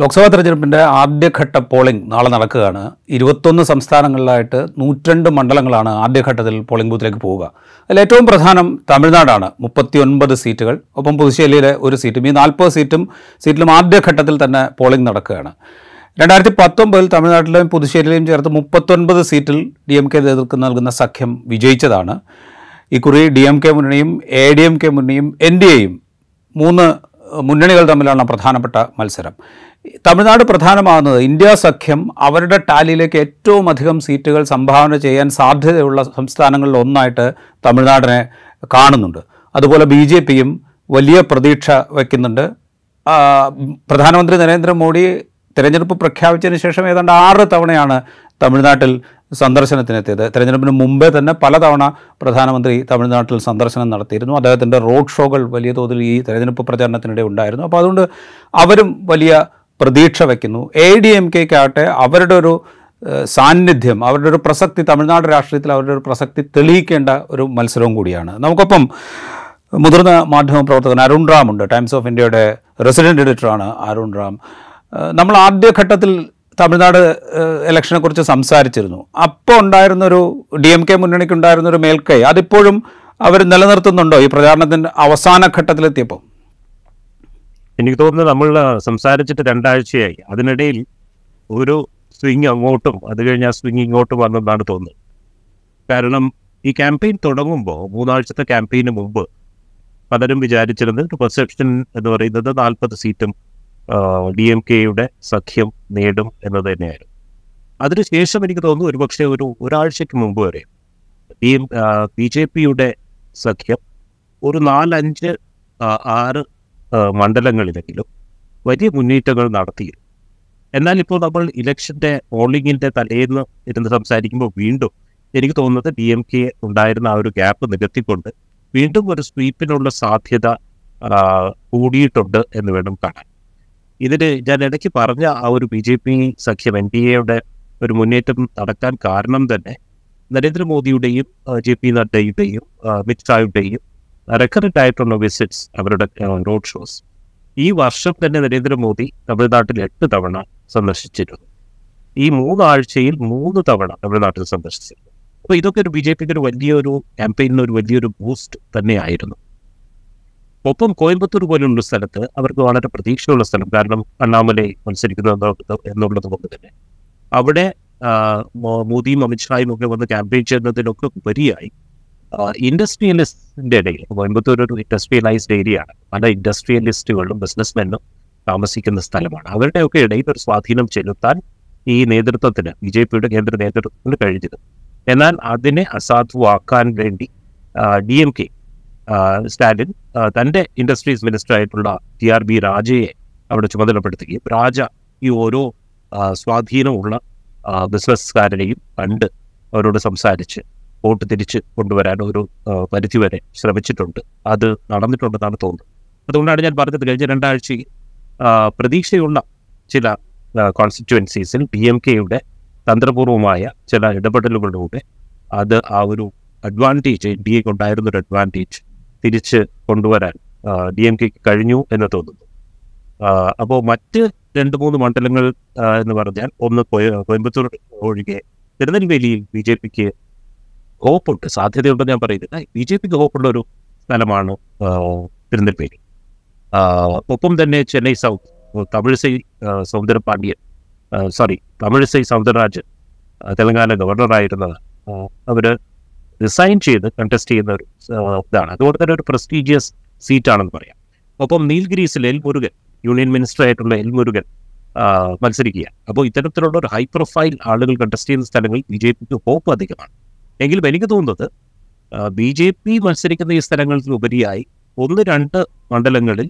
ലോക്സഭാ തെരഞ്ഞെടുപ്പിൻ്റെ ആദ്യഘട്ട പോളിംഗ് നാളെ നടക്കുകയാണ് ഇരുപത്തൊന്ന് സംസ്ഥാനങ്ങളിലായിട്ട് നൂറ്റണ്ട് മണ്ഡലങ്ങളാണ് ആദ്യഘട്ടത്തിൽ പോളിംഗ് ബൂത്തിലേക്ക് പോവുക അതിൽ ഏറ്റവും പ്രധാനം തമിഴ്നാടാണ് മുപ്പത്തിയൊൻപത് സീറ്റുകൾ ഒപ്പം പുതുശ്ശേരിയിലെ ഒരു സീറ്റും ഈ നാൽപ്പത് സീറ്റും സീറ്റിലും ആദ്യഘട്ടത്തിൽ തന്നെ പോളിംഗ് നടക്കുകയാണ് രണ്ടായിരത്തി പത്തൊമ്പതിൽ തമിഴ്നാട്ടിലെയും പുതുശ്ശേരിയിലെയും ചേർത്ത് മുപ്പത്തൊൻപത് സീറ്റിൽ ഡി എം കെ നേതൃത്വം നൽകുന്ന സഖ്യം വിജയിച്ചതാണ് ഇക്കുറി ഡി എം കെ മുന്നണിയും എ ഡി എം കെ മുന്നണിയും എൻ ഡി എയും മൂന്ന് മുന്നണികൾ തമ്മിലാണ് പ്രധാനപ്പെട്ട മത്സരം തമിഴ്നാട് പ്രധാനമാകുന്നത് ഇന്ത്യ സഖ്യം അവരുടെ ടാലിയിലേക്ക് ഏറ്റവും അധികം സീറ്റുകൾ സംഭാവന ചെയ്യാൻ സാധ്യതയുള്ള സംസ്ഥാനങ്ങളിൽ ഒന്നായിട്ട് തമിഴ്നാടിനെ കാണുന്നുണ്ട് അതുപോലെ ബി ജെ പിയും വലിയ പ്രതീക്ഷ വയ്ക്കുന്നുണ്ട് പ്രധാനമന്ത്രി നരേന്ദ്രമോദി തിരഞ്ഞെടുപ്പ് പ്രഖ്യാപിച്ചതിന് ശേഷം ഏതാണ്ട് ആറ് തവണയാണ് തമിഴ്നാട്ടിൽ സന്ദർശനത്തിനെത്തിയത് തെരഞ്ഞെടുപ്പിന് മുമ്പേ തന്നെ പലതവണ പ്രധാനമന്ത്രി തമിഴ്നാട്ടിൽ സന്ദർശനം നടത്തിയിരുന്നു അദ്ദേഹത്തിൻ്റെ റോഡ് ഷോകൾ വലിയ തോതിൽ ഈ തെരഞ്ഞെടുപ്പ് പ്രചാരണത്തിനിടെ ഉണ്ടായിരുന്നു അപ്പോൾ അതുകൊണ്ട് അവരും വലിയ പ്രതീക്ഷ വയ്ക്കുന്നു എ ഡി എം ആകട്ടെ അവരുടെ ഒരു സാന്നിധ്യം അവരുടെ ഒരു പ്രസക്തി തമിഴ്നാട് രാഷ്ട്രീയത്തിൽ അവരുടെ ഒരു പ്രസക്തി തെളിയിക്കേണ്ട ഒരു മത്സരവും കൂടിയാണ് നമുക്കൊപ്പം മുതിർന്ന പ്രവർത്തകൻ അരുൺ റാം ഉണ്ട് ടൈംസ് ഓഫ് ഇന്ത്യയുടെ റെസിഡൻറ്റ് എഡിറ്ററാണ് അരുൺ റാം നമ്മൾ ആദ്യഘട്ടത്തിൽ തമിഴ്നാട് ഇലക്ഷനെക്കുറിച്ച് സംസാരിച്ചിരുന്നു അപ്പോൾ ഉണ്ടായിരുന്നൊരു ഡി എം കെ ഒരു മേൽക്കൈ അതിപ്പോഴും അവർ നിലനിർത്തുന്നുണ്ടോ ഈ പ്രചാരണത്തിൻ്റെ അവസാന ഘട്ടത്തിലെത്തിയപ്പോൾ എനിക്ക് തോന്നുന്നത് നമ്മൾ സംസാരിച്ചിട്ട് രണ്ടാഴ്ചയായി അതിനിടയിൽ ഒരു സ്വിങ് അങ്ങോട്ടും അത് കഴിഞ്ഞ് ആ സ്വിങ് ഇങ്ങോട്ടും വന്നെന്നാണ് തോന്നുന്നത് കാരണം ഈ ക്യാമ്പയിൻ തുടങ്ങുമ്പോൾ മൂന്നാഴ്ചത്തെ ക്യാമ്പയിന് മുമ്പ് പലരും വിചാരിച്ചിരുന്നത് ഒരു പെർസെപ്ഷൻ എന്ന് പറയുന്നത് നാൽപ്പത് സീറ്റും ഡി എം കെയുടെ സഖ്യം നേടും എന്നത് തന്നെയായിരുന്നു അതിനുശേഷം എനിക്ക് തോന്നുന്നു ഒരുപക്ഷെ ഒരു ഒരാഴ്ചയ്ക്ക് മുമ്പ് വരെ എം ബി ജെ പിയുടെ സഖ്യം ഒരു നാലഞ്ച് ആറ് മണ്ഡലങ്ങളിലെങ്കിലും വലിയ മുന്നേറ്റങ്ങൾ നടത്തിയിരുന്നു എന്നാൽ ഇപ്പോൾ നമ്മൾ ഇലക്ഷൻ്റെ പോളിങ്ങിൻ്റെ തലേന്ന് ഇരുന്ന് സംസാരിക്കുമ്പോൾ വീണ്ടും എനിക്ക് തോന്നുന്നത് ഡി എം കെ ഉണ്ടായിരുന്ന ആ ഒരു ഗ്യാപ്പ് നികത്തിക്കൊണ്ട് വീണ്ടും ഒരു സ്വീപ്പിനുള്ള സാധ്യത കൂടിയിട്ടുണ്ട് എന്ന് വേണം കാണാൻ ഇതിന് ഞാൻ ഇടയ്ക്ക് പറഞ്ഞ ആ ഒരു ബി ജെ പി സഖ്യം എൻ ഡി എയുടെ ഒരു മുന്നേറ്റം നടക്കാൻ കാരണം തന്നെ നരേന്ദ്രമോദിയുടെയും ജെ പി നദ്ദയുടെയും മിത് ഷായുടെയും റെക്കറൻ്റ് ആയിട്ടുള്ള വിസിറ്റ്സ് അവരുടെ റോഡ് ഷോസ് ഈ വർഷം തന്നെ നരേന്ദ്രമോദി തമിഴ്നാട്ടിൽ എട്ട് തവണ സന്ദർശിച്ചിരുന്നു ഈ മൂന്നാഴ്ചയിൽ മൂന്ന് തവണ തമിഴ്നാട്ടിൽ സന്ദർശിച്ചിരുന്നു അപ്പോൾ ഇതൊക്കെ ഒരു ബി ജെ പിക്ക് ഒരു വലിയൊരു ക്യാമ്പയിനിന് ഒരു വലിയൊരു ബൂസ്റ്റ് തന്നെയായിരുന്നു ഒപ്പം കോയമ്പത്തൂർ പോലുള്ള സ്ഥലത്ത് അവർക്ക് വളരെ പ്രതീക്ഷയുള്ള സ്ഥലം കാരണം അണ്ണാമലെ മത്സരിക്കുന്നു എന്നുള്ളത് കൊണ്ട് തന്നെ അവിടെ മോദിയും അമിത്ഷായും ഒക്കെ വന്ന് ക്യാമ്പയിൻ ചെയ്യുന്നതിനൊക്കെ ഉപരിയായി ഇൻഡസ്ട്രിയലിസ്റ്റിന്റെ ഇടയിൽ കോയമ്പത്തൂർ ഒരു ഇൻഡസ്ട്രിയലൈസ്ഡ് ഏരിയ ആണ് പല ഇൻഡസ്ട്രിയലിസ്റ്റുകളും ബിസിനസ്മെന്നും താമസിക്കുന്ന സ്ഥലമാണ് അവരുടെയൊക്കെ ഇടയിൽ ഒരു സ്വാധീനം ചെലുത്താൻ ഈ നേതൃത്വത്തിന് ബി ജെ പിയുടെ കേന്ദ്ര നേതൃത്വത്തിന് കഴിഞ്ഞത് എന്നാൽ അതിനെ അസാധുവാക്കാൻ വേണ്ടി ഡി എം കെ സ്റ്റാലിൻ തൻ്റെ ഇൻഡസ്ട്രീസ് മിനിസ്റ്റർ ആയിട്ടുള്ള ടി ആർ ബി രാജയെ അവിടെ ചുമതലപ്പെടുത്തുകയും രാജ ഈ ഓരോ സ്വാധീനമുള്ള ബിസിനസ്സുകാരനെയും കണ്ട് അവരോട് സംസാരിച്ച് വോട്ട് തിരിച്ച് കൊണ്ടുവരാൻ ഒരു പരിധിവരെ ശ്രമിച്ചിട്ടുണ്ട് അത് നടന്നിട്ടുണ്ടെന്നാണ് തോന്നുന്നത് അതുകൊണ്ടാണ് ഞാൻ പറഞ്ഞത് കഴിഞ്ഞ രണ്ടാഴ്ച പ്രതീക്ഷയുള്ള ചില കോൺസ്റ്റിറ്റുവൻസീസിൽ ഡി എം കെയുടെ തന്ത്രപൂർവമായ ചില ഇടപെടലുകളിലൂടെ അത് ആ ഒരു അഡ്വാൻറ്റേജ് ഡി എക്ക് ഉണ്ടായിരുന്നൊരു അഡ്വാൻറ്റേജ് തിരിച്ച് കൊണ്ടുവരാൻ ഡി എം കെക്ക് കഴിഞ്ഞു എന്ന് തോന്നുന്നു അപ്പോൾ മറ്റ് രണ്ട് മൂന്ന് മണ്ഡലങ്ങൾ എന്ന് പറഞ്ഞാൽ ഒന്ന് കോയമ്പത്തൂർ ഒഴികെ തിരുനെൽവേലിയിൽ ബി ജെ പിക്ക് ഹോപ്പുണ്ട് സാധ്യതയുണ്ടെന്ന് ഞാൻ പറയുന്നില്ല ബി ജെ പിക്ക് ഹോപ്പുള്ള ഒരു സ്ഥലമാണ് തിരുനെൽവേലി ഒപ്പം തന്നെ ചെന്നൈ സൗത്ത് തമിഴിസൈ സൗന്ദര പാണ്ഡ്യൻ സോറി തമിഴിസൈ സൗന്ദരരാജൻ തെലങ്കാന ഗവർണറായിരുന്നത് അവർ റിസൈൻ ചെയ്ത് കണ്ടസ്റ്റ് ചെയ്യുന്ന ഒരു ഇതാണ് അതുകൊണ്ട് തന്നെ ഒരു പ്രസ്റ്റീജിയസ് സീറ്റാണെന്ന് പറയാം ഒപ്പം നീൽഗിരീസിൽ എൽ മുരുകൻ യൂണിയൻ മിനിസ്റ്റർ ആയിട്ടുള്ള എൽ മുരുകൻ മത്സരിക്കുക അപ്പോൾ ഇത്തരത്തിലുള്ള ഒരു ഹൈ പ്രൊഫൈൽ ആളുകൾ കണ്ടസ്റ്റ് ചെയ്യുന്ന സ്ഥലങ്ങളിൽ ബി ജെ പിക്ക് ഹോപ്പ് അധികമാണ് എങ്കിലും എനിക്ക് തോന്നുന്നത് ബി ജെ പി മത്സരിക്കുന്ന ഈ സ്ഥലങ്ങളിൽ ഉപരിയായി ഒന്ന് രണ്ട് മണ്ഡലങ്ങളിൽ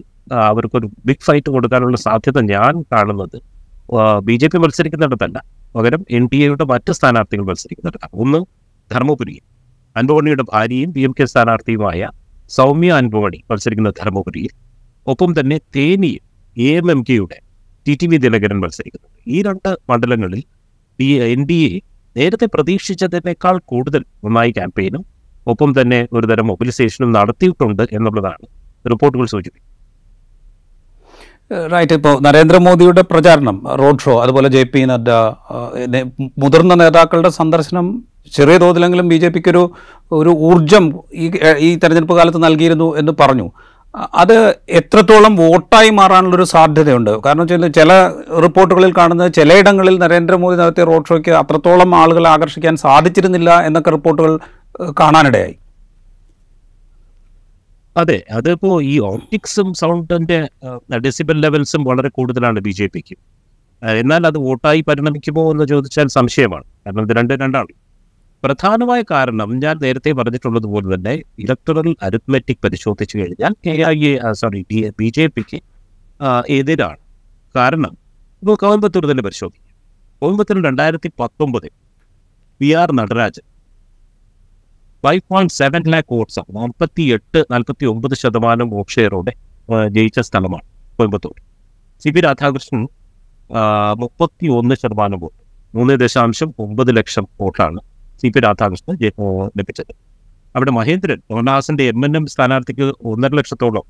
അവർക്കൊരു ബിഗ് ഫൈറ്റ് കൊടുക്കാനുള്ള സാധ്യത ഞാൻ കാണുന്നത് ബി ജെ പി മത്സരിക്കുന്നിടത്തല്ല പകരം എൻ ഡി എയുടെ മറ്റ് സ്ഥാനാർത്ഥികൾ മത്സരിക്കുന്നിടത്താണ് ഒന്ന് ധർമ്മപുരി അൻപോണിയുടെ ഭാര്യയും പി എം കെ സ്ഥാനാർത്ഥിയുമായ സൗമ്യ അൻപോണി മത്സരിക്കുന്ന ധർമ്മപുരിയിൽ ഒപ്പം തന്നെ തേനിയും എ എം എം കെയുടെ ടി ടി വി ദിനകരൻ മത്സരിക്കുന്നുണ്ട് ഈ രണ്ട് മണ്ഡലങ്ങളിൽ എൻ ഡി എ നേരത്തെ പ്രതീക്ഷിച്ചതിനേക്കാൾ കൂടുതൽ നന്നായി ക്യാമ്പയിനും ഒപ്പം തന്നെ ഒരുതരം മൊബിലൈസേഷനും നടത്തിയിട്ടുണ്ട് എന്നുള്ളതാണ് റിപ്പോർട്ടുകൾ സൂചിപ്പിക്കുന്നത് റൈറ്റ് ഇപ്പോൾ നരേന്ദ്രമോദിയുടെ പ്രചാരണം റോഡ് ഷോ അതുപോലെ ജെ പി നദ്ദ മുതിർന്ന നേതാക്കളുടെ സന്ദർശനം ചെറിയ തോതിലെങ്കിലും ബി ജെ ഒരു ഒരു ഊർജം ഈ ഈ തെരഞ്ഞെടുപ്പ് കാലത്ത് നൽകിയിരുന്നു എന്ന് പറഞ്ഞു അത് എത്രത്തോളം വോട്ടായി മാറാനുള്ളൊരു സാധ്യതയുണ്ട് കാരണം വെച്ചാൽ ചില റിപ്പോർട്ടുകളിൽ കാണുന്നത് ചിലയിടങ്ങളിൽ നരേന്ദ്രമോദി നടത്തിയ റോഡ് ഷോയ്ക്ക് അത്രത്തോളം ആളുകളെ ആകർഷിക്കാൻ സാധിച്ചിരുന്നില്ല എന്നൊക്കെ റിപ്പോർട്ടുകൾ കാണാനിടയായി അതെ അതിപ്പോ ഈ ഓപ്റ്റിക്സും സൗണ്ടിന്റെ ഡെസിബൽ ലെവൽസും വളരെ കൂടുതലാണ് ബി ജെ പിക്ക് എന്നാൽ അത് വോട്ടായി പരിണമിക്കുമോ എന്ന് ചോദിച്ചാൽ സംശയമാണ് കാരണം ഇത് രണ്ടും രണ്ടാണ് പ്രധാനമായ കാരണം ഞാൻ നേരത്തെ പറഞ്ഞിട്ടുള്ളതുപോലെ തന്നെ ഇലക്ട്രൽ അരിത്മെറ്റിക് പരിശോധിച്ചു കഴിഞ്ഞാൽ K I A sorry D B J പിക്ക് എതിരാണ് കാരണം ഇപ്പോൾ കോയമ്പത്തൂർ തന്നെ പരിശോധിക്കും കോയമ്പത്തൂർ രണ്ടായിരത്തി പത്തൊമ്പതിൽ V R Natarajan five point seven lakh വോട്ട്സാണ് നാൽപ്പത്തി എട്ട് നാൽപ്പത്തി ഒമ്പത് ശതമാനം വോട്ട് ജയിച്ച സ്ഥലമാണ് കോയമ്പത്തൂർ സി പി രാധാകൃഷ്ണൻ മുപ്പത്തി ഒന്ന് ശതമാനം വോട്ട് മൂന്ന് ദശാംശം ഒമ്പത് ലക്ഷം വോട്ടാണ് സി പി രാധാകൃഷ്ണന് ലഭിച്ചത് അവിടെ മഹേന്ദ്രൻ മോഹൻദാസിന്റെ എം എൻ എം സ്ഥാനാർത്ഥിക്ക് ഒന്നര ലക്ഷത്തോളം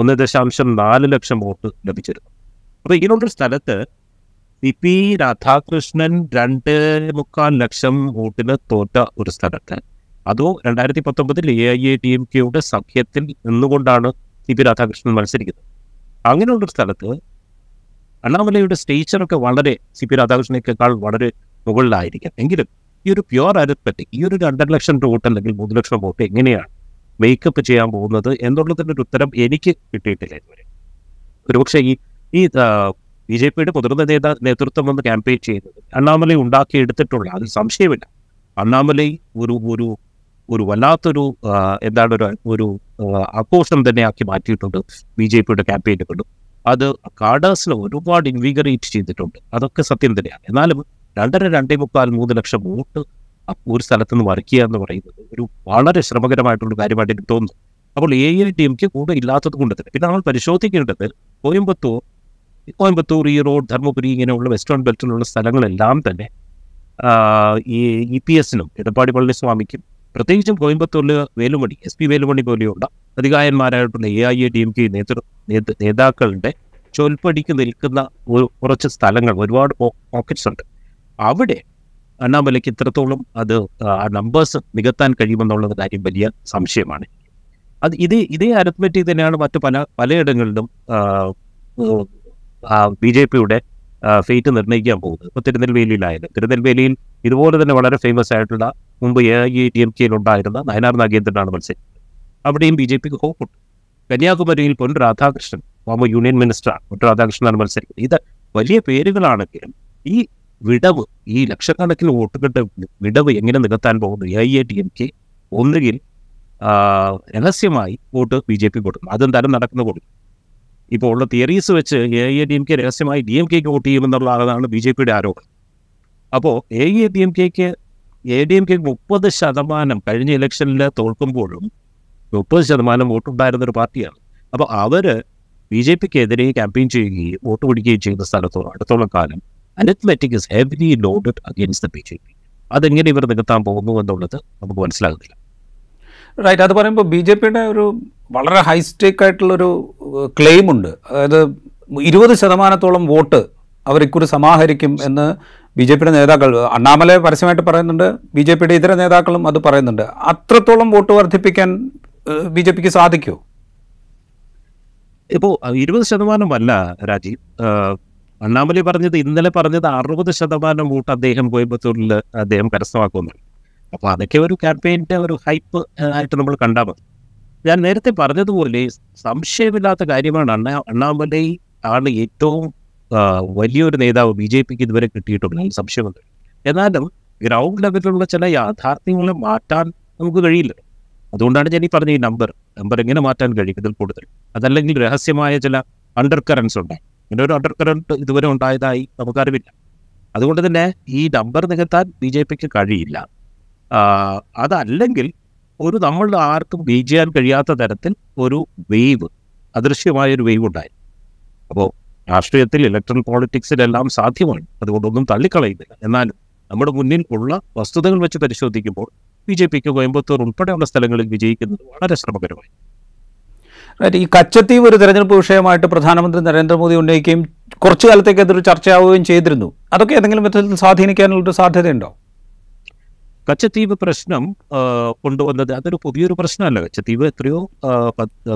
ഒന്ന് ദശാംശം നാല് ലക്ഷം വോട്ട് ലഭിച്ചിരുന്നു അപ്പൊ ഇങ്ങനെയുള്ള സ്ഥലത്ത് സി പി രാധാകൃഷ്ണൻ രണ്ട് മുക്കാൽ ലക്ഷം വോട്ടിന് തോറ്റ ഒരു സ്ഥലത്ത് അതോ രണ്ടായിരത്തി പത്തൊമ്പതിൽ A I A D M കെയുടെ സഖ്യത്തിൽ നിന്നുകൊണ്ടാണ് സി പി രാധാകൃഷ്ണൻ മത്സരിക്കുന്നത് അങ്ങനെയുള്ളൊരു സ്ഥലത്ത് അണ്ണാമലയുടെ സ്റ്റേച്ചറൊക്കെ വളരെ സി പി രാധാകൃഷ്ണനേക്കാൾ വളരെ മുകളിലായിരിക്കാം എങ്കിലും ഈ ഒരു പ്യുവർ അരിത്മെറ്റിക് ഈ ഒരു രണ്ടര ലക്ഷം വോട്ട് അല്ലെങ്കിൽ മൂന്ന് ലക്ഷം വോട്ട് എങ്ങനെയാണ് മേക്കപ്പ് ചെയ്യാൻ പോകുന്നത് എന്നുള്ളതിൻ്റെ ഒരു ഉത്തരം എനിക്ക് കിട്ടിയിട്ടില്ല ഇതുവരെ ഒരുപക്ഷെ ഈ ഈ ബി ജെ പിയുടെ മുതിർന്ന നേതാ നേതൃത്വം വന്ന് ക്യാമ്പയിൻ ചെയ്യുന്നത് അണ്ണാമലൈ ഉണ്ടാക്കിയെടുത്തിട്ടുള്ള അതിൽ സംശയമില്ല അണ്ണാമലൈ ഒരു ഒരു ഒരു വല്ലാത്തൊരു എന്താണ് ഒരു ഒരു ആഘോഷം തന്നെ ആക്കി മാറ്റിയിട്ടുണ്ട് ബി ജെ പിയുടെ ക്യാമ്പയിനുകളും അത് കാഡേഴ്സിനെ ഒരുപാട് ഇൻവിഗറേറ്റ് ചെയ്തിട്ടുണ്ട് അതൊക്കെ സത്യം തന്നെയാണ് എന്നാലും രണ്ടര രണ്ടേ മുക്കാൽ മൂന്ന് ലക്ഷം വോട്ട് ഒരു സ്ഥലത്ത് നിന്ന് വരയ്ക്കുക എന്ന് പറയുന്നത് ഒരു വളരെ ശ്രമകരമായിട്ടുള്ള കാര്യമായിട്ട് എനിക്ക് തോന്നുന്നു അപ്പോൾ എ ഐ ടി കെ കൂടെ ഇല്ലാത്തത് കൊണ്ട് തന്നെ പിന്നെ നമ്മൾ പരിശോധിക്കേണ്ടത് കോയമ്പത്തൂർ കോയമ്പത്തൂർ റോഡ് ധർമ്മപുരി ഇങ്ങനെയുള്ള വെസ്റ്റേൺ ബെൽറ്റിലുള്ള സ്ഥലങ്ങളെല്ലാം തന്നെ ഈ ഇ പി എസിനും എടപ്പാടി പളനിസ്വാമിക്കും പ്രത്യേകിച്ചും കോയമ്പത്തൂരിൽ വേലുമണി എസ് പി വേലുമണി പോലെയുള്ള അധികായന്മാരായിട്ടുള്ള A I A D M K നേതൃ നേതാക്കളുടെ ചൊൽപ്പടിക്ക് നിൽക്കുന്ന ഒരു കുറച്ച് സ്ഥലങ്ങൾ ഒരുപാട് പോക്കറ്റ്സ് ഉണ്ട് അവിടെ അണ്ണാമലയ്ക്ക് ഇത്രത്തോളം അത് ആ നമ്പേഴ്സ് നികത്താൻ കഴിയുമെന്നുള്ളത് കാര്യം വലിയ സംശയമാണ് അത് ഇതേ ഇതേ അരത്മറ്റിക് തന്നെയാണ് മറ്റ് പല പലയിടങ്ങളിലും ബി ജെ പിയുടെ ഫേറ്റ് നിർണ്ണയിക്കാൻ പോകുന്നത് ഇപ്പോൾ തിരുനെൽവേലിയിലായാലും തിരുനെൽവേലിയിൽ ഇതുപോലെ തന്നെ വളരെ ഫേമസ് ആയിട്ടുള്ള മുമ്പ് എ ഐ ഡി എം കെയിൽ ഉണ്ടായിരുന്ന നയനാർ നാഗേന്ദ്രനാണ് മത്സരിച്ചത് അവിടെയും ബി ജെ പിക്ക് ഹോപ്പുണ്ട് കന്യാകുമാരിയിൽ പൊൻ രാധാകൃഷ്ണൻ ഫോമർ യൂണിയൻ മിനിസ്റ്ററാണ് പൊൻ രാധാകൃഷ്ണനാണ് മത്സരിക്കുന്നത് ഇത് വലിയ പേരുകളാണെങ്കിലും ഈ വിടവ് ഈ ലക്ഷക്കണക്കിന് വോട്ടുകളുടെ വിടവ് എങ്ങനെ നികത്താൻ പോകുന്നു A I T M K ഒന്നുകിൽ രഹസ്യമായി വോട്ട് ബി ജെ പി കൊടുക്കും അതെന്തായാലും നടക്കുന്ന കൊടുക്കും ഇപ്പോൾ ഉള്ള തിയറീസ് വെച്ച് A I D M K രഹസ്യമായി ഡി എം കെക്ക് വോട്ട് ചെയ്യുമെന്നുള്ള ആളാണ് ബി ജെ പിയുടെ ആരോപണം അപ്പോൾ എ ഐ ഡി എം കെക്ക് എ ഡി എം കെ മുപ്പത് ശതമാനം കഴിഞ്ഞ ഇലക്ഷനിൽ തോൽക്കുമ്പോഴും മുപ്പത് ശതമാനം വോട്ടുണ്ടായിരുന്ന ഒരു പാർട്ടിയാണ് അപ്പോൾ അവർ ബി ജെ പിക്കെതിരെ ക്യാമ്പയിൻ ചെയ്യുകയും വോട്ട് പിടിക്കുകയും ചെയ്യുന്ന സ്ഥലത്തോ അടുത്തോളം കാലം arithmetic is heavily loaded against the B J P അതെങ്ങനെ ഇവർ നികത്താൻ പോകുന്നു എന്നുള്ളത് നമുക്ക് മനസ്സിലാകുന്നില്ല റൈറ്റ് അത് പറയുമ്പോൾ ബി ജെ പിയുടെ ഒരു വളരെ ഹൈ സ്റ്റേക്ക് ആയിട്ടുള്ളൊരു ക്ലെയിം ഉണ്ട് അതായത് ഇരുപത് ശതമാനത്തോളം വോട്ട് അവർ ഇക്കുറി സമാഹരിക്കും എന്ന് ബി ജെ പിയുടെ നേതാക്കൾ അണ്ണാമല പരസ്യമായിട്ട് പറയുന്നുണ്ട് ബി ജെ പിയുടെ ഇതര നേതാക്കളും അത് പറയുന്നുണ്ട് അത്രത്തോളം വോട്ട് വർദ്ധിപ്പിക്കാൻ ബി ജെ പിക്ക് സാധിക്കുമോ ഇപ്പോൾ ഇരുപത് ശതമാനമല്ല രാജീവ് അണ്ണാമലി പറഞ്ഞത് ഇന്നലെ പറഞ്ഞത് അറുപത് ശതമാനം വോട്ട് അദ്ദേഹം കോയമ്പത്തൂരിൽ അദ്ദേഹം കരസ്ഥമാക്കുന്നുണ്ട് അപ്പോൾ അതൊക്കെ ഒരു ക്യാമ്പയിൻ്റെ ഒരു ഹൈപ്പ് ആയിട്ട് നമ്മൾ കണ്ടാൽ മതി ഞാൻ നേരത്തെ പറഞ്ഞതുപോലെ സംശയമില്ലാത്ത കാര്യമാണ് അണ്ണാ അണ്ണാമലൈ ആണ് ഏറ്റവും വലിയൊരു നേതാവ് ബി ജെ പിക്ക് ഇതുവരെ കിട്ടിയിട്ടുള്ളത് സംശയമുണ്ട് എന്നാലും ഗ്രൗണ്ട് ലെവലിലുള്ള ചില യാഥാർത്ഥ്യങ്ങളെ മാറ്റാൻ നമുക്ക് കഴിയില്ല അതുകൊണ്ടാണ് ഞാൻ ഈ പറഞ്ഞ ഈ നമ്പർ നമ്പർ എങ്ങനെ മാറ്റാൻ കഴിയും ഇതിൽ കൂടുതൽ അതല്ലെങ്കിൽ രഹസ്യമായ ചില അണ്ടർ കറൻസ് ഉണ്ട് ഇങ്ങനെ ഒരു കറണ്ട് ഇതുവരെ ഉണ്ടായതായി നമുക്കറിവില്ല അതുകൊണ്ട് തന്നെ ഈ നമ്പർ നികത്താൻ ബി ജെ പിക്ക് കഴിയില്ല അതല്ലെങ്കിൽ ഒരു നമ്മൾ ആർക്കും ബീറ്റ് കഴിയാത്ത തരത്തിൽ ഒരു വേവ് അദൃശ്യമായൊരു ഒരു വേവ് ഉണ്ടായി അപ്പോൾ രാഷ്ട്രീയത്തിൽ ഇലക്ട്രൽ പോളിറ്റിക്സിലെല്ലാം സാധ്യമാണ് അതുകൊണ്ടൊന്നും തള്ളിക്കളയുന്നില്ല എന്നാലും നമ്മുടെ മുന്നിൽ ഉള്ള വസ്തുതകൾ വെച്ച് പരിശോധിക്കുമ്പോൾ ബി ജെ പിക്ക് കോയമ്പത്തൂർ ഉൾപ്പെടെയുള്ള സ്ഥലങ്ങളിൽ വിജയിക്കുന്നത് വളരെ ശ്രമകരമായി ഈ കച്ചത്തീവ് ഒരു തെരഞ്ഞെടുപ്പ് വിഷയമായിട്ട് പ്രധാനമന്ത്രി നരേന്ദ്രമോദി ഉന്നയിക്കുകയും കുറച്ചു കാലത്തേക്ക് അതൊരു ചർച്ചയാവുകയും ചെയ്തിരുന്നു അതൊക്കെ ഏതെങ്കിലും വിധത്തിൽ സ്വാധീനിക്കാനുള്ളൊരു സാധ്യതയുണ്ടോ കച്ചത്തീവ് പ്രശ്നം കൊണ്ടുവന്നത് അതൊരു പുതിയൊരു പ്രശ്നമല്ല കച്ചത്തീവ് എത്രയോ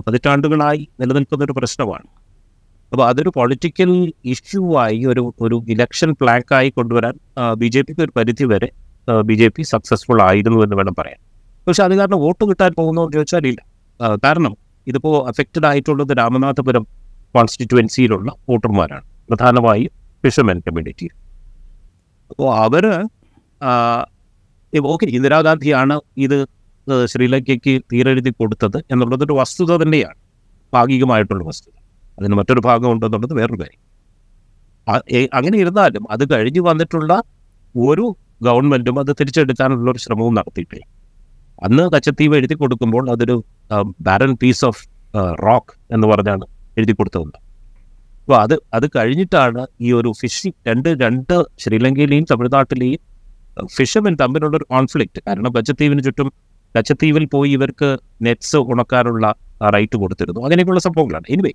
പതിറ്റാണ്ടുകളായി നിലനിൽക്കുന്ന ഒരു പ്രശ്നമാണ് അപ്പോൾ അതൊരു പൊളിറ്റിക്കൽ ഇഷ്യൂ ആയി ഒരു ഒരു ഇലക്ഷൻ പ്ലാക്കായി കൊണ്ടുവരാൻ ബി ജെ പിക്ക് ഒരു പരിധി വരെ ബി ജെ പി സക്സസ്ഫുൾ ആയിരുന്നു എന്ന് വേണം പറയാൻ പക്ഷെ അത് കാരണം വോട്ട് കിട്ടാൻ പോകുന്നോ എന്ന് ചോദിച്ചാൽ ഇല്ല കാരണം ഇതിപ്പോൾ അഫക്റ്റഡ് ആയിട്ടുള്ളത് രാമനാഥപുരം കോൺസ്റ്റിറ്റുവൻസിയിലുള്ള വോട്ടർമാരാണ് പ്രധാനമായും ഫിഷർമെൻ കമ്മ്യൂണിറ്റി അപ്പോൾ അവർ ഓക്കെ ഇന്ദിരാഗാന്ധിയാണ് ഇത് ശ്രീലങ്കയ്ക്ക് തീരെഴുതി കൊടുത്തത് എന്നുള്ളതൊരു വസ്തുത തന്നെയാണ് ഭാഗികമായിട്ടുള്ള വസ്തുത അതിന് മറ്റൊരു ഭാഗമുണ്ടെന്നുള്ളത് വേറൊരു കാര്യം അങ്ങനെ ഇരുന്നാലും അത് കഴിഞ്ഞു വന്നിട്ടുള്ള ഒരു ഗവൺമെൻറ്റും അത് തിരിച്ചെടുക്കാനുള്ള ഒരു ശ്രമവും നടത്തിയിട്ടില്ല അന്ന് കച്ചത്തീവ് എഴുതി കൊടുക്കുമ്പോൾ അതൊരു ബാരൻ പീസ് ഓഫ് റോക്ക് എന്ന് പറഞ്ഞാണ് എഴുതി കൊടുത്തത് അപ്പോൾ അത് അത് കഴിഞ്ഞിട്ടാണ് ഈ ഒരു ഫിഷിംഗ് രണ്ട് രണ്ട് ശ്രീലങ്കയിലെയും തമിഴ്നാട്ടിലെയും ഫിഷർമെൻ തമ്മിലുള്ള ഒരു കോൺഫ്ലിക്റ്റ് കാരണം കച്ചത്തീവിന് ചുറ്റും കച്ചത്തീവിൽ പോയി ഇവർക്ക് നെറ്റ്സ് ഉണക്കാനുള്ള റൈറ്റ് കൊടുത്തിരുന്നു അങ്ങനെയൊക്കെയുള്ള സംഭവങ്ങളാണ് എനിവേ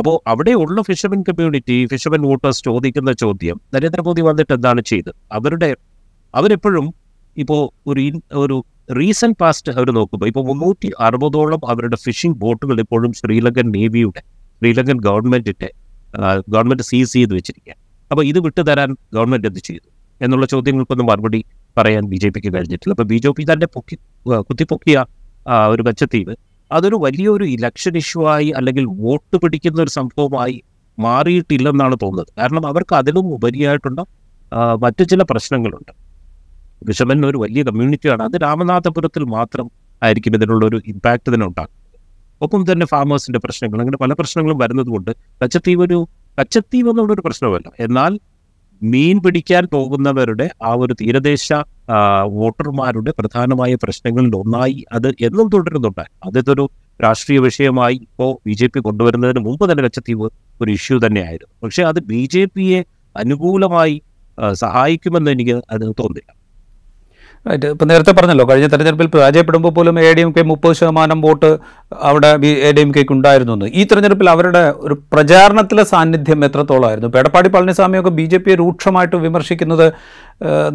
അപ്പോൾ അവിടെയുള്ള ഫിഷർമെൻ കമ്മ്യൂണിറ്റി ഫിഷർമെൻ വോട്ടേഴ്സ് ചോദിക്കുന്ന ചോദ്യം നരേന്ദ്രമോദി വന്നിട്ട് എന്താണ് ചെയ്തത് അവരുടെ അവരെപ്പോഴും ഇപ്പോൾ ഒരു ഒരു റീസെന്റ് പാസ്റ്റ് അവർ നോക്കുമ്പോൾ ഇപ്പോൾ മുന്നൂറ്റി അറുപതോളം അവരുടെ ഫിഷിംഗ് ബോട്ടുകൾ ഇപ്പോഴും ശ്രീലങ്കൻ നേവിയുടെ ശ്രീലങ്കൻ ഗവൺമെന്റിന്റെ ഗവൺമെന്റ് സീസ് ചെയ്ത് വെച്ചിരിക്കുക അപ്പോൾ ഇത് വിട്ടുതരാൻ ഗവൺമെന്റ് എന്ത് ചെയ്തു എന്നുള്ള ചോദ്യങ്ങൾക്കൊന്നും മറുപടി പറയാൻ ബി ജെ പിക്ക് കഴിഞ്ഞിട്ടില്ല അപ്പോൾ ബി ജെ പി തന്നെ പൊക്കി കുത്തിപ്പൊക്കിയ ഒരു കച്ചത്തീവ് അതൊരു വലിയൊരു ഇലക്ഷൻ ഇഷ്യൂ ആയി അല്ലെങ്കിൽ വോട്ട് പിടിക്കുന്ന ഒരു സംഭവമായി മാറിയിട്ടില്ലെന്നാണ് തോന്നുന്നത് കാരണം അവർക്ക് അതിലും ഉപരിയായിട്ടുള്ള മറ്റു ചില പ്രശ്നങ്ങളുണ്ട് വിശമൻ ഒരു വലിയ കമ്മ്യൂണിറ്റിയാണ് അത് രാമനാഥപുരത്തിൽ മാത്രം ആയിരിക്കും ഒരു ഇമ്പാക്റ്റ് തന്നെ ഉണ്ടാകും ഒപ്പം തന്നെ ഫാമേഴ്സിന്റെ പ്രശ്നങ്ങൾ അങ്ങനെ പല പ്രശ്നങ്ങളും വരുന്നത് കൊണ്ട് കച്ചത്തീവ് ഒരു കച്ചത്തീവ് എന്നുള്ളൊരു പ്രശ്നമല്ല എന്നാൽ മീൻ പിടിക്കാൻ പോകുന്നവരുടെ ആ ഒരു തീരദേശ വോട്ടർമാരുടെ പ്രധാനമായ പ്രശ്നങ്ങളിൽ ഒന്നായി അത് എന്നും തുടരുന്നുണ്ട് അതൊരു രാഷ്ട്രീയ വിഷയമായി ഇപ്പോൾ ബി ജെ പി കൊണ്ടുവരുന്നതിന് മുമ്പ് തന്നെ ലക്ഷദ്വീപ് ഒരു ഇഷ്യൂ തന്നെയായിരുന്നു പക്ഷേ അത് ബി ജെ പിയെ അനുകൂലമായി സഹായിക്കുമെന്ന് എനിക്ക് അത് തോന്നില്ല റൈറ്റ് ഇപ്പം നേരത്തെ പറഞ്ഞല്ലോ കഴിഞ്ഞ തെരഞ്ഞെടുപ്പിൽ പരാജയപ്പെടുമ്പോൾ പോലും എ ഡി എം കെ മുപ്പത് ശതമാനം വോട്ട് അവിടെ എ ഡി എം കെക്ക് ഉണ്ടായിരുന്നു എന്ന് ഈ തെരഞ്ഞെടുപ്പിൽ അവരുടെ ഒരു പ്രചാരണത്തിലെ സാന്നിധ്യം എത്രത്തോളമായിരുന്നു ഇപ്പോൾ എടപ്പാടി പളനിസ്വാമിയൊക്കെ ബി ജെ പിയെ രൂക്ഷമായിട്ട് വിമർശിക്കുന്നത്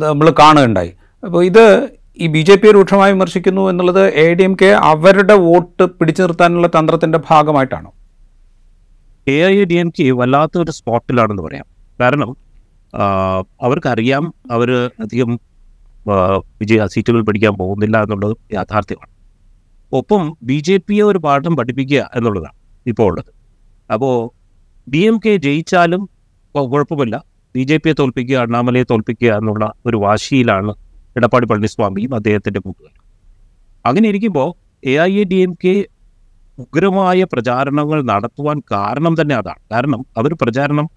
നമ്മൾ കാണുകയുണ്ടായി അപ്പോൾ ഇത് ഈ ബി ജെ പിയെ രൂക്ഷമായി വിമർശിക്കുന്നു എന്നുള്ളത് എ ഡി എം കെ അവരുടെ വോട്ട് പിടിച്ചു നിർത്താനുള്ള തന്ത്രത്തിൻ്റെ ഭാഗമായിട്ടാണോ A I D M K വല്ലാത്തൊരു സ്പോട്ടിലാണെന്ന് പറയാം കാരണം അവർക്കറിയാം അവർ അധികം വിജയ സീറ്റുകൾ പിടിക്കാൻ പോകുന്നില്ല എന്നുള്ളത് യാഥാർത്ഥ്യമാണ് ഒപ്പം ബി ജെ പിയെ ഒരു പാഠം പഠിപ്പിക്കുക എന്നുള്ളതാണ് ഇപ്പോൾ ഉള്ളത് അപ്പോൾ ഡി എം കെ ജയിച്ചാലും കുഴപ്പമില്ല ബി ജെ പിയെ തോൽപ്പിക്കുക അണ്ണാമലയെ തോൽപ്പിക്കുക എന്നുള്ള ഒരു വാശിയിലാണ് എടപ്പാടി പളനിസ്വാമിയും അദ്ദേഹത്തിൻ്റെ കൂട്ടുകാർ അങ്ങനെ ഇരിക്കുമ്പോൾ A I A D M K ഉഗ്രമായ പ്രചാരണങ്ങൾ നടത്തുവാൻ കാരണം തന്നെ അതാണ് കാരണം അവർ പ്രചാരണം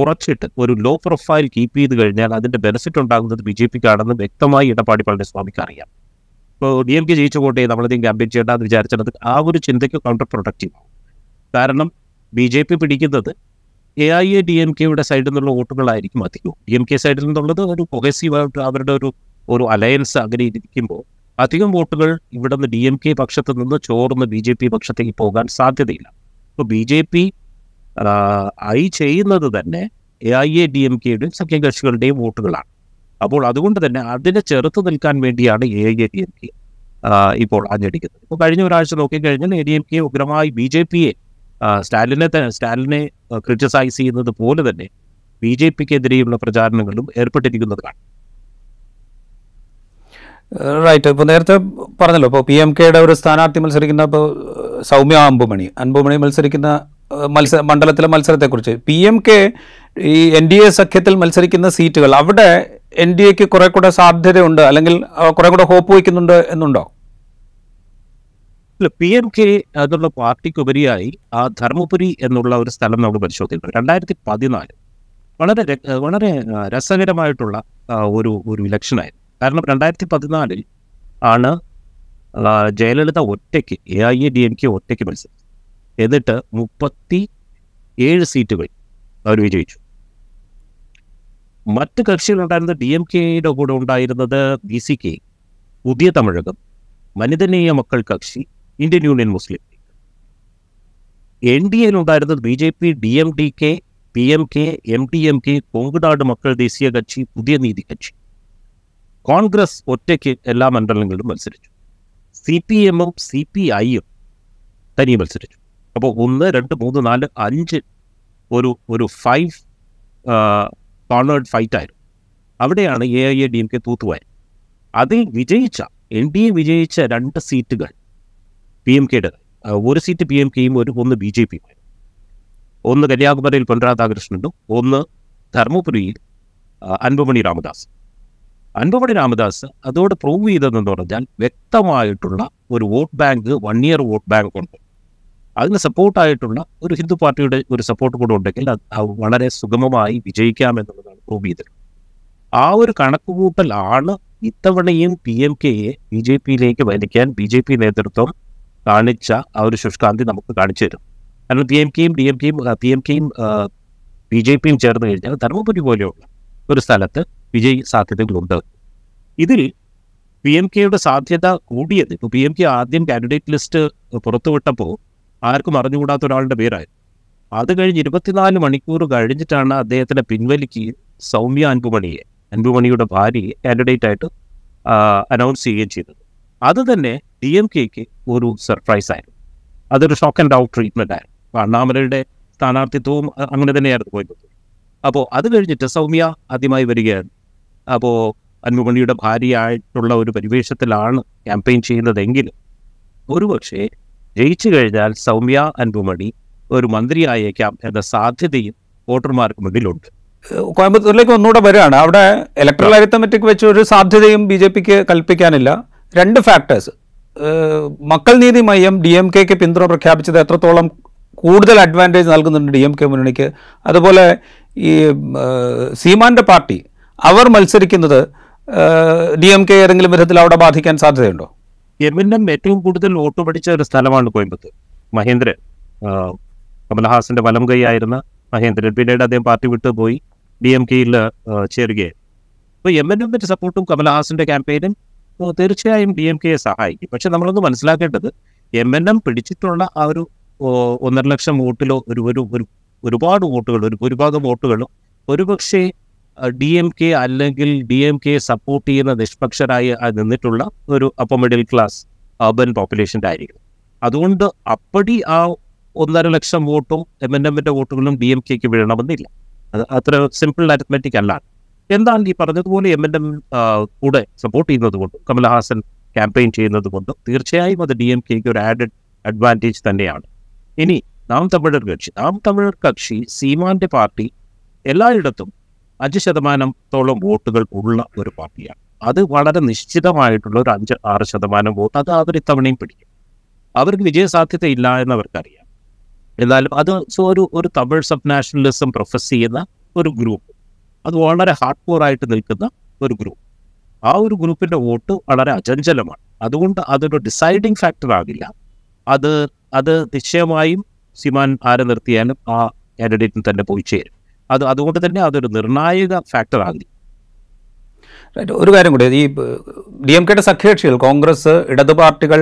ഉറച്ചിട്ട് ഒരു ലോ പ്രൊഫൈൽ കീപ്പ് ചെയ്ത് കഴിഞ്ഞാൽ അതിന്റെ ബെനിഫിറ്റ് ഉണ്ടാകുന്നത് ബി ജെ പിക്കാണെന്ന് വ്യക്തമായി ഇടപാടി പളനിസ്വാമിക്ക് അറിയാം ഇപ്പോൾ ഡി എം കെ ജയിച്ച കോട്ടെ നമ്മളധികം ക്യാമ്പയിൻ ചെയ്യേണ്ട എന്ന് വിചാരിച്ചത് ആ ഒരു ചിന്തയ്ക്ക് കൗണ്ടർ പ്രൊഡക്റ്റീവ് കാരണം ബി ജെ പി പിടിക്കുന്നത് A I A D M കെയുടെ സൈഡിൽ നിന്നുള്ള വോട്ടുകളായിരിക്കും അധികവും ഡി എം കെ സൈഡിൽ നിന്നുള്ളത് ഒരു കൊഹസീവായിട്ട് അവരുടെ ഒരു ഒരു അലയൻസ് അങ്ങനെ ഇരിക്കുമ്പോൾ അധികം വോട്ടുകൾ ഇവിടുന്ന് ഡി എം കെ പക്ഷത്ത് നിന്ന് ചോർന്ന് ബി ജെ പി പക്ഷത്തേക്ക് പോകാൻ സാധ്യതയില്ല അപ്പോൾ ബി ജെ പി ആയി ചെയ്യുന്നത് തന്നെ A I A D M കെയുടെയും സഖ്യകക്ഷികളുടെയും വോട്ടുകളാണ് അപ്പോൾ അതുകൊണ്ട് തന്നെ അതിനെ ചെറുത്ത് നിൽക്കാൻ വേണ്ടിയാണ് A I A D M K ഇപ്പോൾ ആഞ്ഞടിക്കുന്നത് ഇപ്പോൾ കഴിഞ്ഞ ഒരാഴ്ച നോക്കിക്കഴിഞ്ഞാൽ എ ഡി എം കെ ഉഗ്രമായി ബി ജെ പിയെ സ്റ്റാലിനെ സ്റ്റാലിനെ ക്രിറ്റിസൈസ് ചെയ്യുന്നത് പോലെ തന്നെ ബി ജെ പിക്കെതിരെയുള്ള പ്രചാരണങ്ങളും ഏർപ്പെട്ടിരിക്കുന്നത് കാണും റൈറ്റ് ഇപ്പോൾ നേരത്തെ പറഞ്ഞല്ലോ ഇപ്പോൾ പി എം കെയുടെ ഒരു സ്ഥാനാർത്ഥി മത്സരിക്കുന്ന ഇപ്പോൾ സൗമ്യ അമ്പുമണി അമ്പുമണി മത്സരിക്കുന്ന മത്സര മണ്ഡലത്തിലെ മത്സരത്തെക്കുറിച്ച് പി എം കെ ഈ എൻ ഡി എ സഖ്യത്തിൽ മത്സരിക്കുന്ന സീറ്റുകൾ അവിടെ എൻ ഡി എക്ക് കുറെ കൂടെ സാധ്യതയുണ്ട് അല്ലെങ്കിൽ കുറെ കൂടെ ഹോപ്പ് വയ്ക്കുന്നുണ്ട് എന്നുണ്ടോ പി എം കെ എന്നുള്ള പാർട്ടിക്കുപരിയായി ആ ധർമ്മപുരി എന്നുള്ള ഒരു സ്ഥലം നമ്മൾ പരിശോധിക്കുന്നത് രണ്ടായിരത്തി പതിനാല് വളരെ വളരെ രസകരമായിട്ടുള്ള ഒരു ഒരു ഇലക്ഷനായിരുന്നു കാരണം രണ്ടായിരത്തി പതിനാലിൽ ആണ് ജയലളിത ഒറ്റയ്ക്ക് A I A D M K ഒറ്റയ്ക്ക് മത്സരിച്ചത് എന്നിട്ട് മുപ്പത്തി ഏഴ് സീറ്റുകൾ അവർ വിജയിച്ചു മറ്റ് കക്ഷികളുണ്ടായിരുന്നത് ഡി എം കെയുടെ കൂടെ ഉണ്ടായിരുന്നത് ബി സി കെ പുതിയ Tamilakam Manithaneya Makkal Katchi Indian Union Muslim League N D എയിലുണ്ടായിരുന്നത് B J P D M D K P M K M D M K Kongunadu Makkal Desiya കക്ഷി പുതിയ നീതി കക്ഷി കോൺഗ്രസ് ഒറ്റയ്ക്ക് എല്ലാ മണ്ഡലങ്ങളിലും മത്സരിച്ചു സി പി എമ്മും സി പി ഐയും തനിയെ മത്സരിച്ചു അപ്പോൾ ഒന്ന് രണ്ട് മൂന്ന് നാല് അഞ്ച് ഒരു ഒരു ഫൈവ് കോർണേഡ് ഫൈറ്റായിരുന്നു അവിടെയാണ് A I A D M K തൂത്തുവായത് അതിൽ വിജയിച്ച എൻ ഡി എ വിജയിച്ച രണ്ട് സീറ്റുകൾ പി എം കെയുടെ ഒരു സീറ്റ് പി എം കെയും ഒരു ഒന്ന് ബി ജെ പിയും ഒന്ന് കന്യാകുമാരിയിൽ പൊൻരാധാകൃഷ്ണനും ഒന്ന് ധർമ്മപുരിയിൽ അൻപമണി രാമദാസ് അൻപമണി രാമദാസ് അതോട് പ്രൂവ് ചെയ്തതെന്ന് പറഞ്ഞാൽ വ്യക്തമായിട്ടുള്ള ഒരു vote bank one year vote bank ഉണ്ട് അതിന് സപ്പോർട്ടായിട്ടുള്ള ഒരു ഹിന്ദു പാർട്ടിയുടെ ഒരു സപ്പോർട്ട് കൂടെ ഉണ്ടെങ്കിൽ അത് വളരെ സുഗമമായി വിജയിക്കാം എന്നുള്ളതാണ് പ്രൂവ് ചെയ്തത് ആ ഒരു കണക്കുകൂട്ടലാണ് ഇത്തവണയും പി എം കെയെ ബി ജെ പിയിലേക്ക് വലിക്കാൻ ബി ജെ പി നേതൃത്വം കാണിച്ച ആ ഒരു ശുഷ്കാന്തി നമുക്ക് കാണിച്ചു തരും കാരണം പി എം കെയും ഡി എം കെയും പി എം കെയും ബി ജെ പിയും ചേർന്ന് കഴിഞ്ഞാൽ ധർമ്മപുരി പോലെയുള്ള ഒരു സ്ഥലത്ത് വിജയ സാധ്യതകളുണ്ട് ഇതിൽ പി എം കെയുടെ സാധ്യത കൂടിയത് ഇപ്പോൾ പി എം കെ ആദ്യം കാൻഡിഡേറ്റ് ലിസ്റ്റ് പുറത്തുവിട്ടപ്പോൾ ആർക്കും അറിഞ്ഞുകൂടാത്ത ഒരാളുടെ പേരായിരുന്നു അത് കഴിഞ്ഞ് ഇരുപത്തിനാല് മണിക്കൂർ കഴിഞ്ഞിട്ടാണ് അദ്ദേഹത്തിനെ പിൻവലിക്ക് സൗമ്യ അൻപുമണിയെ അൻപുമണിയുടെ ഭാര്യയെ കാൻഡിഡേറ്റ് ആയിട്ട് അനൗൺസ് ചെയ്യുകയും ചെയ്തത് അത് തന്നെ ഡി എം കെക്ക് ഒരു സർപ്രൈസ് ആയിരുന്നു അതൊരു ഷോക്ക് ആൻഡ് ഔട്ട് ട്രീറ്റ്മെൻ്റ് ആയിരുന്നു അണ്ണാമലയുടെ സ്ഥാനാർത്ഥിത്വവും അങ്ങനെ തന്നെയായിരുന്നു കോയമ്പത്തൂർ അപ്പോൾ അത് കഴിഞ്ഞിട്ട് സൗമ്യ ആദ്യമായി വരികയായിരുന്നു അപ്പോൾ അൻപുമണിയുടെ ഭാര്യയായിട്ടുള്ള ഒരു പരിവേഷത്തിലാണ് ക്യാമ്പയിൻ ചെയ്യുന്നതെങ്കിൽ ഒരുപക്ഷേ ജയിച്ചു കഴിഞ്ഞാൽ സൗമ്യ അൻപുമണി ഒരു മന്ത്രിയായേക്കാം എന്ന സാധ്യതയും വോട്ടർമാർക്ക് മുന്നിലുണ്ട് കോയമ്പത്തൂരിലേക്ക് ഒന്നുകൂടെ വരികയാണ് അവിടെ ഇലക്ട്രൽ അരിത്തമെറ്റിക് വെച്ച് ഒരു സാധ്യതയും ബി ജെ പിക്ക് കൽപ്പിക്കാനില്ല രണ്ട് ഫാക്ടേഴ്സ് മക്കൾ നീതി മയം ഡി എം കെക്ക് പിന്തുണ പ്രഖ്യാപിച്ചത് എത്രത്തോളം കൂടുതൽ അഡ്വാൻറ്റേജ് നൽകുന്നുണ്ട് ഡി എം കെ മുന്നണിക്ക് അതുപോലെ ഈ സീമാൻ്റെ പാർട്ടി അവർ മത്സരിക്കുന്നത് ഡി എം കെ ഏതെങ്കിലും വിധത്തിൽ അവിടെ ബാധിക്കാൻ സാധ്യതയുണ്ടോ എം ഏറ്റവും കൂടുതൽ വോട്ട് പഠിച്ച ഒരു സ്ഥലമാണ് കോയമ്പത്തൂർ മഹേന്ദ്രൻ കമൽഹാസന്റെ വലം കൈയായിരുന്ന മഹേന്ദ്രൻ പിന്നീട് അദ്ദേഹം പാർട്ടി വിട്ടു പോയി ഡി എം കെയിൽ ചേരുകയായിരുന്നു അപ്പോൾ എം എൻ എമ്മിന്റെ സപ്പോർട്ടും കമൽഹാസന്റെ ക്യാമ്പയിനും തീർച്ചയായും ഡി എം കെയെ സഹായിക്കും പക്ഷെ നമ്മളൊന്ന് മനസ്സിലാക്കേണ്ടത് എം എൻ എം പിടിച്ചിട്ടുള്ള ആ ഒരു ഒന്നര ലക്ഷം വോട്ടിലോ ഒരു ഒരു ഒരുപാട് വോട്ടുകൾ ഒരു ഭൂരിഭാഗം വോട്ടുകളും ഒരുപക്ഷെ ഡി എം കെ അല്ലെങ്കിൽ ഡി എം കെ സപ്പോർട്ട് ചെയ്യുന്ന നിഷ്പക്ഷരായി നിന്നിട്ടുള്ള ഒരു അപ്പർ മിഡിൽ ക്ലാസ് അർബൻ പോപ്പുലേഷൻ്റെ ആയിരിക്കും അതുകൊണ്ട് അപ്പടി ആ ഒന്നര ലക്ഷം വോട്ടും എം എൻ എമ്മിൻ്റെ വോട്ടുകളും ഡി എം കെക്ക് വീഴണമെന്നില്ല അത് അത്ര സിമ്പിൾ അരിത്മെറ്റിക് അല്ല എന്താണ് ഈ പറഞ്ഞതുപോലെ എം എൻ എം കൂടെ സപ്പോർട്ട് ചെയ്യുന്നത് കൊണ്ട് കമൽഹാസൻ ക്യാമ്പയിൻ ചെയ്യുന്നത് കൊണ്ട് തീർച്ചയായും അത് ഡി എം കെക്ക് ഒരു ആഡഡ് അഡ്വാൻറ്റേജ് തന്നെയാണ് ഇനി നാം തമിഴർ കക്ഷി നാം തമിഴർ കക്ഷി സീമാൻ്റെ പാർട്ടി എല്ലായിടത്തും അഞ്ച് ശതമാനത്തോളം വോട്ടുകൾ ഉള്ള ഒരു പാർട്ടിയാണ് അത് വളരെ നിശ്ചിതമായിട്ടുള്ള ഒരു അഞ്ച് ആറ് ശതമാനം വോട്ട് അത് അവർ ഇത്തവണയും പിടിക്കും അവർക്ക് വിജയസാധ്യത ഇല്ല എന്ന് അവർക്കറിയാം എന്നാലും അത് സോ ഒരു ഒരു തമിഴ് സബ് നാഷണലിസം പ്രൊഫസ് ചെയ്യുന്ന ഒരു ഗ്രൂപ്പ് അത് വളരെ ഹാർഡ് ആയിട്ട് നിൽക്കുന്ന ഒരു ഗ്രൂപ്പ് ആ ഒരു ഗ്രൂപ്പിൻ്റെ വോട്ട് വളരെ അചഞ്ചലമാണ് അതുകൊണ്ട് അതൊരു ഡിസൈഡിങ് ഫാക്ടർ ആകില്ല അത് അത് നിശ്ചയമായും സിമാൻ ആരെ നിർത്തിയാലും ആ കാൻഡിഡേറ്റിന് തന്നെ പോയി ചേരും അത് അതുകൊണ്ട് തന്നെ അതൊരു നിർണായക ഫാക്ടറാകും റൈറ്റ് ഒരു കാര്യം കൂടി ഈ ഡി എം കെയുടെ സഖ്യകക്ഷികൾ കോൺഗ്രസ് ഇടത് പാർട്ടികൾ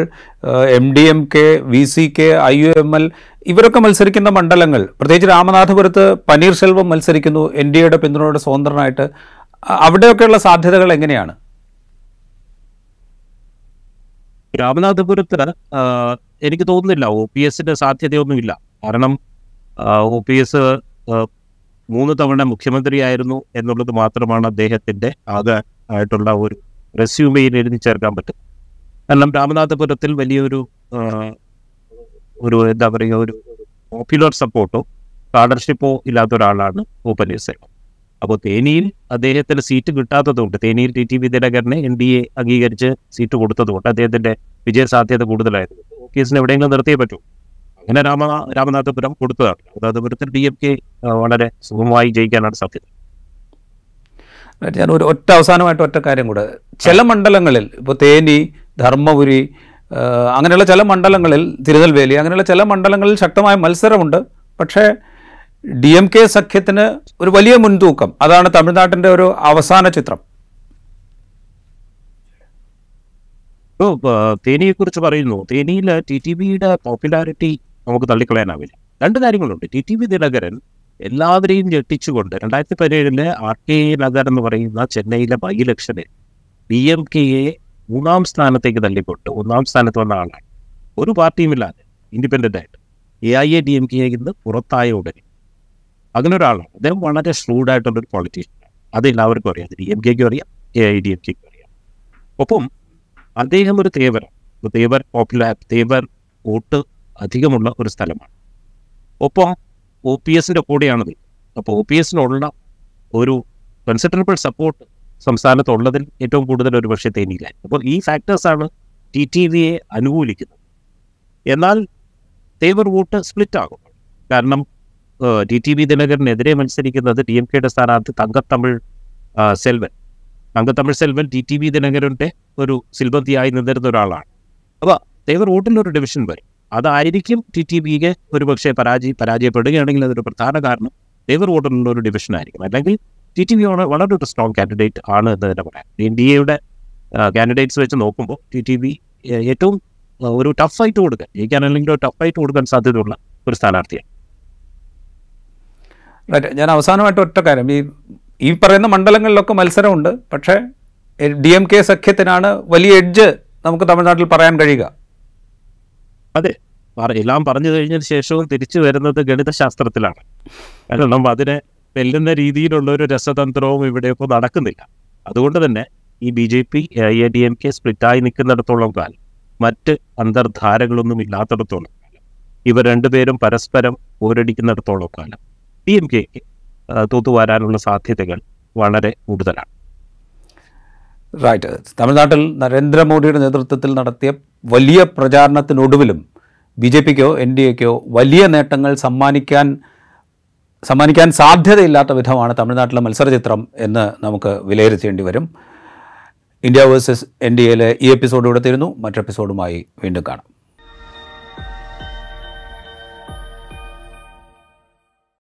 M D M K V C K I U M L ഇവരൊക്കെ മത്സരിക്കുന്ന മണ്ഡലങ്ങൾ പ്രത്യേകിച്ച് രാമനാഥപുരത്ത് പനീർശെൽവം മത്സരിക്കുന്നു എൻ ഡി എയുടെ പിന്തുണയുടെ സ്വതന്ത്രനായിട്ട് അവിടെയൊക്കെയുള്ള സാധ്യതകൾ എങ്ങനെയാണ് രാമനാഥപുരത്ത് എനിക്ക് തോന്നുന്നില്ല ഒ പി എസിന്റെ സാധ്യതയൊന്നുമില്ല കാരണം ഒ പി എസ് മൂന്ന് തവണ മുഖ്യമന്ത്രിയായിരുന്നു എന്നുള്ളത് മാത്രമാണ് അദ്ദേഹത്തിന്റെ ആകെ ആയിട്ടുള്ള ഒരു റെസ്യൂമയിൽ എഴുതി ചേർക്കാൻ പറ്റും കാരണം രാമനാഥപുരത്തിൽ വലിയൊരു ഒരു എന്താ പറയുക ഒരു പോപ്പുലർ സപ്പോർട്ടോ പാർട്ണർഷിപ്പോ ഇല്ലാത്ത ഒരാളാണ് ഉപനിസൻ അപ്പോൾ തേനിയിൽ അദ്ദേഹത്തിന് സീറ്റ് കിട്ടാത്തതുകൊണ്ട് തേനിയിൽ ടി ടി വി ദിനകരനെ എൻ ഡി എ അംഗീകരിച്ച് സീറ്റ് കൊടുത്തതുകൊണ്ട് അദ്ദേഹത്തിന്റെ വിജയ സാധ്യത കൂടുതലായിരുന്നു കേസിന് എവിടെയെങ്കിലും നിർത്തിയേ പറ്റൂ അങ്ങനെ രാമ രാമനാഥപുരം കൊടുത്തതാണ് രാമനാഥപുരത്തിൽ ഡി എം കെ വളരെ സുഖമായി ജയിക്കാനാണ് സാധ്യത ഞാൻ ഒരു ഒറ്റ അവസാനമായിട്ട് ഒറ്റ കാര്യം കൂടെ ചില മണ്ഡലങ്ങളിൽ ഇപ്പോൾ തേനി ധർമ്മപുരി അങ്ങനെയുള്ള ചില മണ്ഡലങ്ങളിൽ തിരുനെൽവേലി അങ്ങനെയുള്ള ചില മണ്ഡലങ്ങളിൽ ശക്തമായ മത്സരമുണ്ട് പക്ഷേ ഡി എം കെ സഖ്യത്തിന് ഒരു വലിയ മുൻതൂക്കം അതാണ് തമിഴ്നാട്ടിൻ്റെ ഒരു അവസാന ചിത്രം തേനിയെക്കുറിച്ച് പറയുന്നു തേനിയിൽ ടി ടി ബിയുടെ പോപ്പുലാരിറ്റി നമുക്ക് തള്ളിക്കളയാനാവില്ല രണ്ട് കാര്യങ്ങളുണ്ട് ടി ടി വി ദിനകരൻ എല്ലാവരെയും ഞെട്ടിച്ചുകൊണ്ട് രണ്ടായിരത്തി പതിനേഴിലെ ആർ കെ നഗർ എന്ന് പറയുന്ന ചെന്നൈയിലെ ബൈ ഇലക്ഷനിൽ ഡി എം കെയെ മൂന്നാം സ്ഥാനത്തേക്ക് തള്ളിക്കൊണ്ട് ഒന്നാം സ്ഥാനത്ത് വന്ന ആളാണ് ഒരു പാർട്ടിയുമില്ലാതെ ഇൻഡിപെൻഡൻ്റ് ആയിട്ട് A I A D M കെയിൽ നിന്ന് പുറത്തായ ഉടനെ അങ്ങനെ ഒരാളാണ് അദ്ദേഹം വളരെ ഷ്രൂഡായിട്ടുള്ളൊരു പൊളിറ്റീഷ്യനാണ് അത് എല്ലാവർക്കും അറിയാം ഡി എം കെക്കും അറിയാം എ ഐ ഡി എം കെക്കും അറിയാം ഒപ്പം അദ്ദേഹം ഒരു തേവരാണ് തേവർ പോപ്പുലർ തേവർ വോട്ട് അധികമുള്ള ഒരു സ്ഥലമാണ് ഒപ്പം ഒ പി എസിൻ്റെ കൂടെയാണത് അപ്പോൾ ഒ പി എസിനുള്ള ഒരു കൺസിഡറബിൾ സപ്പോർട്ട് സംസ്ഥാനത്തുള്ളതിൽ ഏറ്റവും കൂടുതൽ ഒരു പക്ഷേ തേനിയില്ല അപ്പോൾ ഈ ഫാക്ടേഴ്സാണ് ടി ടി വിയെ അനുകൂലിക്കുന്നത് എന്നാൽ തേവർ വോട്ട് സ്പ്ലിറ്റ് ആകും കാരണം ടി ടി വി ദിനകരനെതിരെ മത്സരിക്കുന്നത് ഡി എം കെയുടെ സ്ഥാനാർത്ഥി Thanga Tamil Selvan Thanga Tamil Selvan T T V ദിനകരൻ്റെ ഒരു സിൽബന്തിയായി നിന്നിരുന്ന ഒരാളാണ് അപ്പോൾ തേവർ വോട്ടിൻ്റെ ഒരു ഡിവിഷൻ വരും അതായിരിക്കും ടി ടി ബിയെ ഒരു പക്ഷേ പരാജയ പരാജയപ്പെടുകയാണെങ്കിൽ അതൊരു പ്രധാന കാരണം ലേബർ വോട്ടറിൻ്റെ ഒരു ഡിവിഷൻ ആയിരിക്കും അല്ലെങ്കിൽ ടി ടി ബി വളരെ ഒരു സ്ട്രോങ് കാൻഡിഡേറ്റ് ആണ് എന്ന് തന്നെ പറയാം എൻ ഡി എയുടെ കാൻഡിഡേറ്റ്സ് വെച്ച് നോക്കുമ്പോൾ ടി ടി ബി ഏറ്റവും ഒരു ടഫ് കൊടുക്കാൻ ജയിക്കാനല്ലെങ്കിൽ ടഫ് ആയിട്ട് കൊടുക്കാൻ സാധ്യതയുള്ള ഒരു സ്ഥാനാർത്ഥിയാണ് ഞാൻ അവസാനമായിട്ട് ഒറ്റ കാര്യം ഈ ഈ പറയുന്ന മണ്ഡലങ്ങളിലൊക്കെ മത്സരമുണ്ട് പക്ഷേ ഡി എം കെ സഖ്യത്തിനാണ് വലിയ എഡ്ജ് നമുക്ക് തമിഴ്നാട്ടിൽ പറയാൻ കഴിയുക അതെ എല്ലാം പറഞ്ഞു കഴിഞ്ഞതിന് ശേഷവും തിരിച്ചു വരുന്നത് ഗണിതശാസ്ത്രത്തിലാണ് കാരണം അതിനെ വെല്ലുന്ന രീതിയിലുള്ള ഒരു രസതന്ത്രവും ഇവിടെയൊക്കെ നടക്കുന്നില്ല അതുകൊണ്ട് തന്നെ ഈ B J P A D M K സ്പ്ലിറ്റായി നിൽക്കുന്നിടത്തോളം കാലം മറ്റ് അന്തർധാരകളൊന്നും ഇല്ലാത്തിടത്തോളം കാലം ഇവർ രണ്ടുപേരും പരസ്പരം പോരടിക്കുന്നിടത്തോളം കാലം ഡി എം കെക്ക് തൂത്തുവാരാനുള്ള സാധ്യതകൾ വളരെ കൂടുതലാണ് റൈറ്റ് തമിഴ്നാട്ടിൽ നരേന്ദ്രമോദിയുടെ നേതൃത്വത്തിൽ നടത്തിയ വലിയ പ്രചാരണത്തിനൊടുവിലും ബി ജെ പിക്കോ എൻ ഡി എക്കോ വലിയ നേട്ടങ്ങൾ സമ്മാനിക്കാൻ സമ്മാനിക്കാൻ സാധ്യതയില്ലാത്ത വിധമാണ് തമിഴ്നാട്ടിലെ മത്സരചിത്രം എന്ന് നമുക്ക് വിലയിരുത്തേണ്ടി വരും ഇന്ത്യ വേഴ്സസ് എൻ ഡി എയിലെ ഈ എപ്പിസോഡ് ഇവിടെ തീരുന്നു മറ്റെപ്പിസോഡുമായി വീണ്ടും കാണാം